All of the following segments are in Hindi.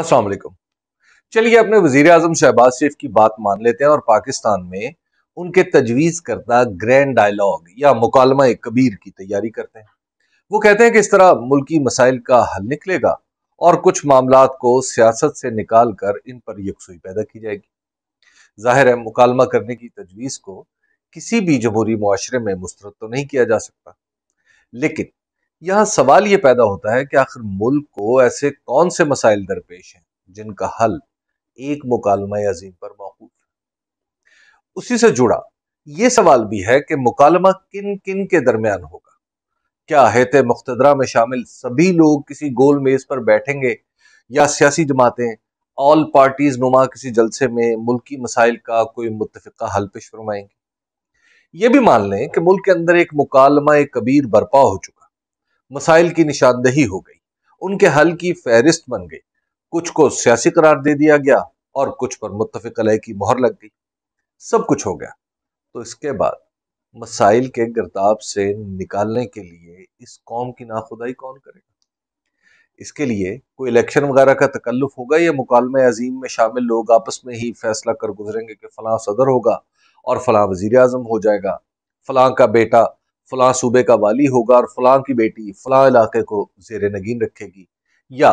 अस्सलाम चलिए अपने वजीर अजम शहबाज शरीफ की बात मान लेते हैं और पाकिस्तान में उनके तजवीज़ करदा ग्रैंड डायलॉग या मुकालमा कबीर की तैयारी करते हैं वो कहते हैं कि इस तरह मुल्की मसाइल का हल निकलेगा और कुछ मामला को सियासत से निकाल कर इन पर यकसुई पैदा की जाएगी जाहिर है मुकालमा करने की तजवीज़ को किसी भी जमहूरी माशरे में मुस्रद तो नहीं किया जा सकता लेकिन यहाँ सवाल ये पैदा होता है कि आखिर मुल्क को ऐसे कौन से मसाइल दरपेश हैं जिनका हल एक मुकालमा अजीम पर मौकूफ है उसी से जुड़ा ये सवाल भी है कि मुकालमा किन किन के दरमियान होगा क्या हेत मुख्तरा में शामिल सभी लोग किसी गोल मेज पर बैठेंगे या सियासी जमातें ऑल पार्टीज नुमा किसी जलसे में मुल्की मसाइल का कोई मुतफ़ा हल पेश फरमाएंगे ये भी मान लें कि मुल्क के अंदर एक मुकालमा कबीर बर्पा हो चुका मसाइल की निशानदही हो गई उनके हल की फहरिस्त बन गई कुछ को सियासी करार दे दिया गया और कुछ पर मुतफिक की मोहर लग गई सब कुछ हो गया तो इसके बाद मसाइल के गिरताब से निकालने के लिए इस कौम की नाखुदाई कौन करेगा इसके लिए कोई इलेक्शन वगैरह का तकल्लुफ होगा या मुकालम अजीम में शामिल लोग आपस में ही फैसला कर गुजरेंगे कि फलां सदर होगा और फलां वजीर अजम हो जाएगा फलां का बेटा फलां सूबे का वाली होगा और फलां की बेटी फलां इलाके को जेर नगीन रखेगी या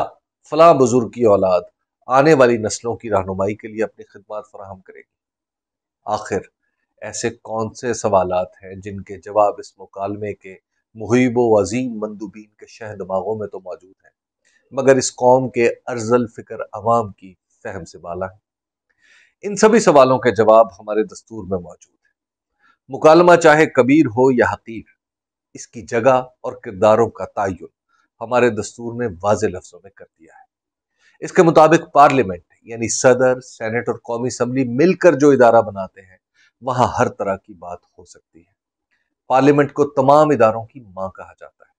फलां बुजुर्ग की औलाद आने वाली नस्लों की रहनुमाई के लिए अपनी खदमात फराहम करेगी आखिर ऐसे कौन से सवाल हैं जिनके जवाब इस मुकालमे के मुहिब व अजीम मंदूबीन के शह दिमागों में तो मौजूद हैं मगर इस कौम के अर्जल फिक्र अवाम की फहम से बाला है इन सभी सवालों के जवाब हमारे दस्तूर में मौजूद मुकालमा चाहे कबीर हो या हकीर इसकी जगह और किरदारों का तयन हमारे दस्तूर ने वाज लफ्जों में कर दिया है इसके मुताबिक पार्लियामेंट यानी सदर सेनेट और कौमी असम्बली मिलकर जो इदारा बनाते हैं वहां हर तरह की बात हो सकती है पार्लियामेंट को तमाम इदारों की माँ कहा जाता है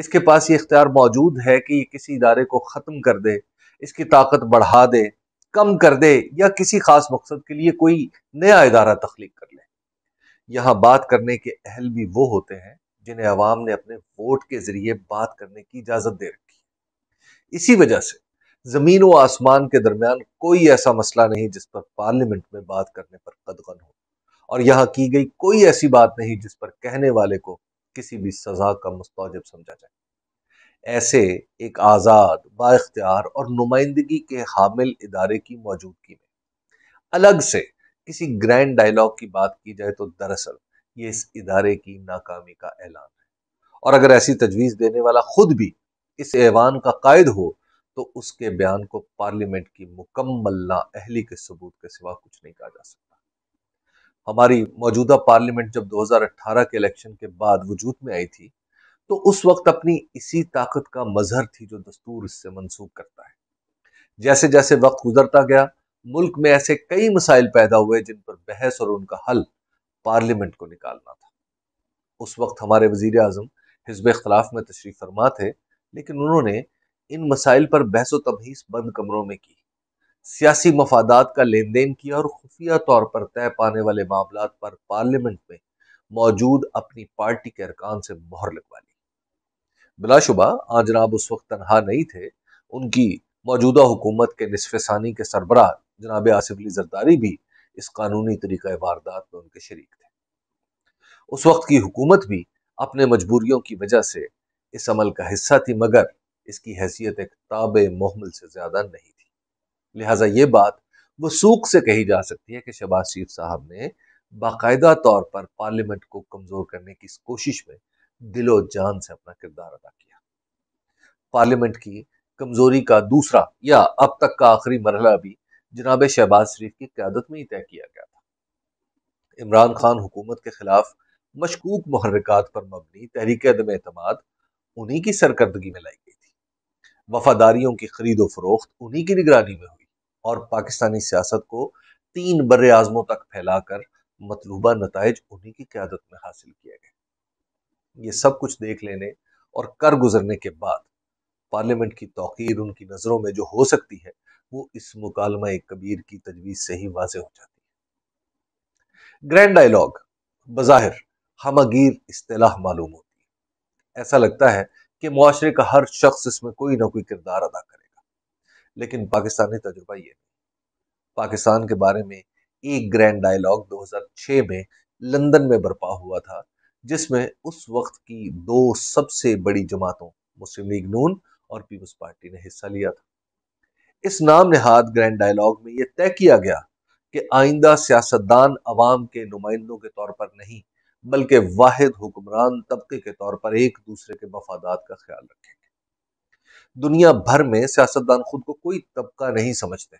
इसके पास ये इख्तियार मौजूद है कि ये किसी इदारे को ख़त्म कर दे इसकी ताकत बढ़ा दे कम कर दे या किसी खास मकसद के लिए कोई नया इदारा तख्लीक कर ले यहाँ बात करने के अहल भी वो होते हैं जिन्हें आवाम ने अपने वोट के जरिए बात करने की इजाज़त दे रखी है इसी वजह से ज़मीन व आसमान के दरमियान कोई ऐसा मसला नहीं जिस पर पार्लियामेंट में बात करने पर कदगन हो और यहाँ की गई कोई ऐसी बात नहीं जिस पर कहने वाले को किसी भी सजा का मुस्तजब समझा जाए ऐसे एक आज़ाद बाख्तियार और नुमाइंदगी के हामिल इदारे की मौजूदगी में अलग से किसी ग्रैंड डायलॉग की बात की जाए तो दरअसल ये इस इदारे की नाकामी का ऐलान है और अगर ऐसी तजवीज़ देने वाला खुद भी इस ऐवान का कायद हो तो उसके बयान को पार्लियामेंट की मुकम्मल नाअहली के सबूत के सिवा कुछ नहीं कहा जा सकता हमारी मौजूदा पार्लियामेंट जब 2018 के इलेक्शन के बाद वजूद में आई थी तो उस वक्त अपनी इसी ताकत का मजहर थी जो दस्तूर इससे मंसूब करता है जैसे जैसे वक्त गुजरता गया मुल्क में ऐसे कई मसाइल पैदा हुए जिन पर बहस और उनका हल पार्लियामेंट को निकालना था उस वक्त हमारे वजीर अजम हिजब अख्तलाफ में तशरीफ फरमा थे लेकिन उन्होंने इन मसाइल पर बहस व तमहीस बंद कमरों में की सियासी मफादात का लेन देन किया और खुफिया तौर पर तय पाने वाले मामला पर पार्लियामेंट में मौजूद अपनी पार्टी के अरकान से मोहर लगवा ली बिलाशुबा आज जनाब उस वक्त तनहा नहीं थे उनकी मौजूदा हुकूमत के निसफानी के सरबराह जनाब आसिफ अली जरदारी भी इस कानूनी तरीक़ वारदात में उनके शरीक थे उस वक्त की हुकूमत भी अपने मजबूरियों की वजह से इस अमल का हिस्सा थी मगर इसकी हैसियत एक ताब मोहमल से ज़्यादा नहीं थी लिहाजा ये बात वसूख से कही जा सकती है कि शहबाज शरीफ साहब ने बाकायदा तौर पर पार्लियामेंट को कमज़ोर करने की इस कोशिश में दिलो जान से अपना किरदार अदा किया पार्लियामेंट की कमज़ोरी का दूसरा या अब तक का आखिरी मरहला भी जनाब शहबाज शरीफ की क्यादत में ही तय किया गया था इमरान खान हुकूमत के खिलाफ मशकूक महरिकात पर मबनी तहरीक अदम अतमाद उन्हीं की सरकर्दगी में लाई गई थी वफादारियों की खरीदो फरोख्त उन्हीं की निगरानी में हुई और पाकिस्तानी सियासत को तीन बर आज़मों तक फैलाकर मतलूबा नतज उन्हीं की क्यादत में हासिल किए गए ये सब कुछ देख लेने और कर गुजरने के बाद पार्लियामेंट की तोकीर उनकी नज़रों में जो हो सकती है वो इस मुकालमा कबीर की तजवीज़ से ही वाज हो जाती है ग्रैंड डायलॉग बज़ाहिर हमगीर असलाह मालूम होती है ऐसा लगता है कि माशरे का हर शख्स इसमें कोई ना कोई किरदार अदा करेगा लेकिन पाकिस्तानी तजुर्बा ये पाकिस्तान के बारे में एक ग्रैंड डायलॉग 2006 में लंदन में बर्पा हुआ था जिसमें उस वक्त की दो सबसे बड़ी जमातों मुस्लिम लीग नून और पीपल्स पार्टी ने हिस्सा लिया था इस नाम नहाद ग्रैंड डायलॉग में यह तय किया गया कि आइंदा सियासतदान अवाम के नुमाइंदों के तौर पर नहीं बल्कि वाहिद हुक्मरान तबके के तौर पर एक दूसरे के मफादात का ख्याल रखेंगे दुनिया भर में सियासतदान खुद को कोई तबका नहीं समझते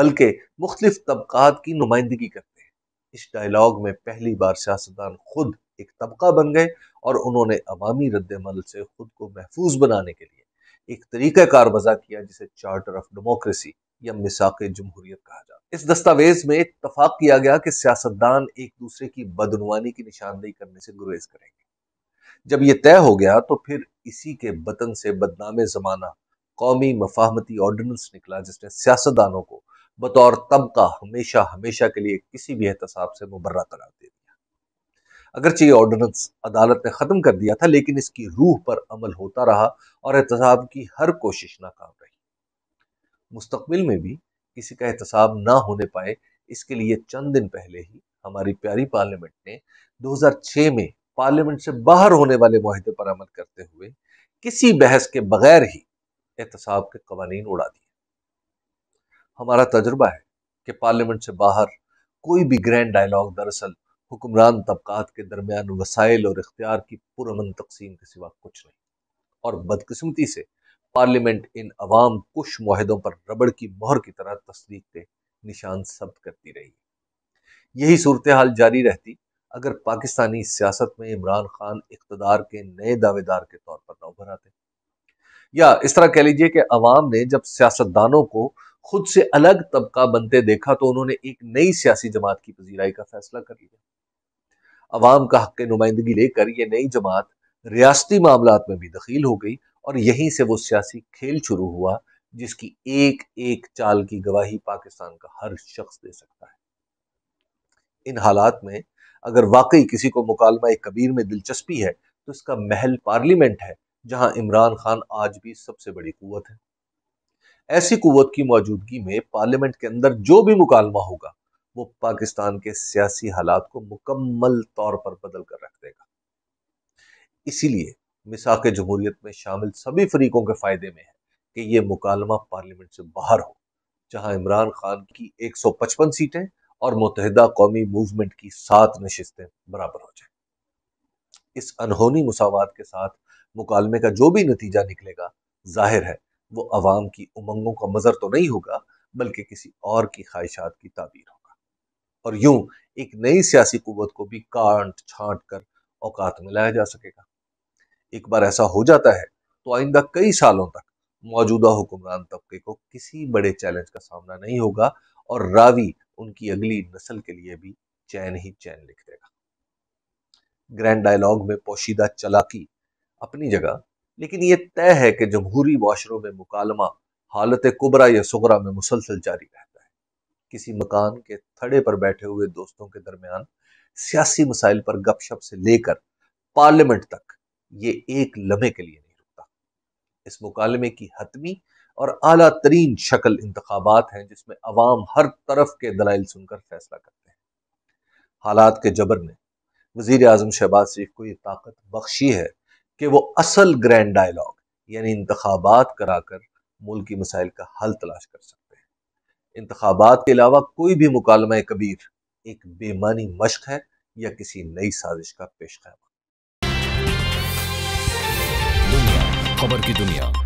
बल्कि मुख्तलिफ तबकात की नुमाइंदगी करते हैं इस डायलॉग में पहली बार सियासतदान खुद एक तबका बन गए और उन्होंने अवामी रद्दमल से खुद को महफूज बनाने के लिए एक तरीक़ाकार वजह किया जिसे चार्टर ऑफ डेमोक्रेसी या मिसाक जमहूरियत कहा जाता है इस दस्तावेज में इतफाक किया गया कि सियासतदान एक दूसरे की बदनवानी की निशानदेही करने से गुरेज करेंगे जब यह तय हो गया तो फिर इसी के बतन से बदनाम जमाना कौमी मफाहमती ऑर्डिनेंस निकला जिसने सियासतदानों को बतौर तबका हमेशा हमेशा के लिए किसी भी एहतसाब से मुबर्रा करा अगरचे ये ऑर्डिनेंस अदालत ने ख़त्म कर दिया था लेकिन इसकी रूह पर अमल होता रहा और एहतसाब की हर कोशिश नाकाम रही मुस्तबिल में भी किसी का एहतसाब ना होने पाए इसके लिए चंद दिन पहले ही हमारी प्यारी पार्लियामेंट ने 2006 में पार्लियामेंट से बाहर होने वाले माहदे पर अमल करते हुए किसी बहस के बगैर ही एहतसाब के कवानीन उड़ा दिए हमारा तजुर्बा है कि पार्लियामेंट से बाहर कोई भी ग्रैंड डायलॉग दरअसल हुक्मरान तबक़ात के दरमियान वसाइल और इख्तियार की पुरमन तकसीम के सिवा कुछ नहीं और बदकस्मती से पार्लियामेंट इन अवाम कुछ माहदों पर रबड़ की मोहर की तरह तस्दीक के निशान सब करती रही यही सूरत हाल जारी रहती अगर पाकिस्तानी सियासत में इमरान खान इकतदार के नए दावेदार के तौर पर न उभर आते या इस तरह कह लीजिए कि अवाम ने जब सियासतदानों को खुद से अलग तबका बनते देखा तो उन्होंने एक नई सियासी जमात की पजीराई का फैसला कर लिया अवाम का हक नुमाइंदगी लेकर ये नई जमात रियाती मामला में भी दखील हो गई और यहीं से वो सियासी खेल शुरू हुआ जिसकी एक एक चाल की गवाही पाकिस्तान का हर शख्स दे सकता है इन हालात में अगर वाकई किसी को मुकालमा कबीर में दिलचस्पी है तो इसका महल पार्लियामेंट है जहां इमरान खान आज भी सबसे बड़ी कुत है ऐसी कुत की मौजूदगी में पार्लियामेंट के अंदर जो भी मुकालमा होगा वो पाकिस्तान के सियासी हालात को मुकम्मल तौर पर बदल कर रख देगा इसीलिए मिसाक जमहूरियत में शामिल सभी फरीकों के फायदे में है कि ये मुकालमा पार्लियामेंट से बाहर हो जहां इमरान खान की 155 सीटें और मुतहदा कौमी मूवमेंट की सात नशस्तें बराबर हो जाए इस अनहोनी मुसावत के साथ मुकालमे का जो भी नतीजा निकलेगा जाहिर है वो अवाम की उमंगों का मजर तो नहीं होगा बल्कि किसी और की ख्वाहिशात की ताबीर हो और यूं एक नई सियासी कुवत को भी काट छांट कर औकात में लाया जा सकेगा एक बार ऐसा हो जाता है तो आइंदा कई सालों तक मौजूदा हुक्मरान तबके को किसी बड़े चैलेंज का सामना नहीं होगा और रावी उनकी अगली नस्ल के लिए भी चैन ही चैन लिख देगा ग्रैंड डायलॉग में पोशीदा चलाकी अपनी जगह लेकिन यह तय है कि जमहूरी माशरों में मुकालमा हालत कुबरा या सुगरा में मुसलसल जारी रहे किसी मकान के थड़े पर बैठे हुए दोस्तों के दरमियान सियासी मसाइल पर गपशप से लेकर पार्लियामेंट तक ये एक लम्हे के लिए नहीं रुकता इस मुकालमे की हतमी और आला तरीन शक्ल इंतबात हैं जिसमें अवाम हर तरफ के दलाइल सुनकर फैसला करते हैं हालात के जबर ने वजीर अजम शहबाज शरीफ को ये ताकत बख्शी है कि वो असल ग्रैंड डायलॉग यानी इंतबात कराकर मुल्की मसाइल का हल तलाश कर सकते इंतबात के अलावा कोई भी मुकालमा कबीर एक बेमानी मश्क है या किसी नई साजिश का पेश खैमा खबर की दुनिया